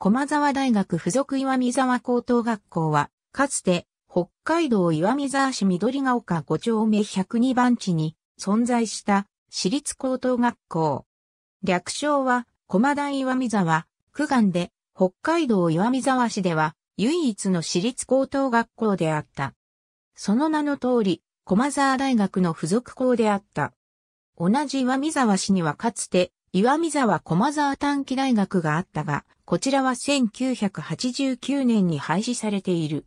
駒沢大学附属岩見沢高等学校は、かつて、北海道岩見沢市緑ヶ丘5丁目102番地に存在した私立高等学校。略称は、駒大岩見沢、区間で、北海道岩見沢市では、唯一の私立高等学校であった。その名の通り、駒沢大学の附属校であった。同じ岩見沢市にはかつて、岩見沢駒沢短期大学があったが、こちらは1989年に廃止されている。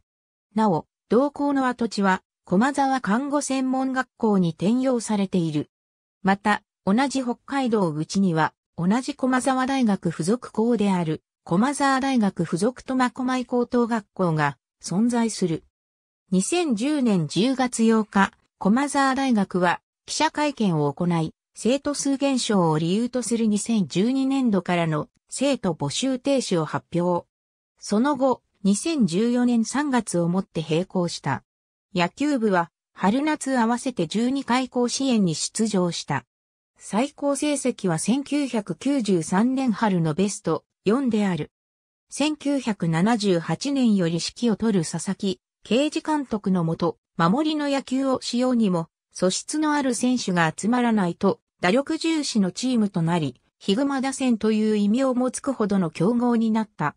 なお、同校の跡地は、駒沢看護専門学校に転用されている。また、同じ北海道口には、同じ駒沢大学附属校である、駒沢大学附属苫小牧高等学校が存在する。2010年10月8日、駒沢大学は記者会見を行い、生徒数減少を理由とする2012年度からの生徒募集停止を発表。その後、2014年3月をもって閉校した。野球部は、春夏合わせて12回甲子園に出場した。最高成績は1993年春のベスト4である。1978年より指揮を取る佐々木、刑事監督のもと、守りの野球をしようにも、素質のある選手が集まらないと、打力重視のチームとなり、ヒグマ打線という異名もつくほどの強豪になった。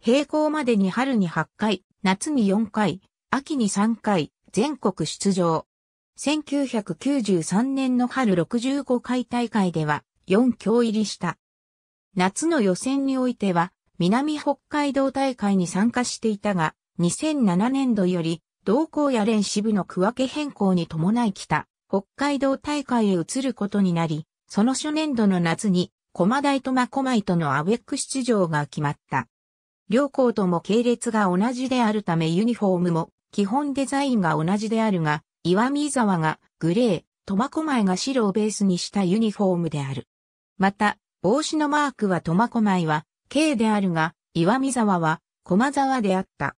平行までに春に8回、夏に4回、秋に3回、全国出場。1993年の春65回大会では4強入りした。夏の予選においては南北海道大会に参加していたが2007年度より同校や連支部の区分け変更に伴い来た北海道大会へ移ることになり、その初年度の夏に駒台と小コとのアベック出場が決まった。両校とも系列が同じであるためユニフォームも基本デザインが同じであるが、岩見沢がグレー、苫小牧が白をベースにしたユニフォームである。また、帽子のマークは苫小牧は K であるが、岩見沢は駒沢であった。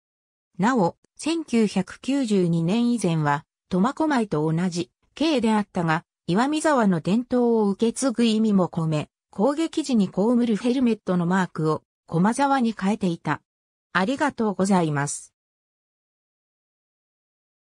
なお、1992年以前は苫小牧と同じ K であったが、岩見沢の伝統を受け継ぐ意味も込め、攻撃時に被るヘルメットのマークを駒沢に変えていた。ありがとうございます。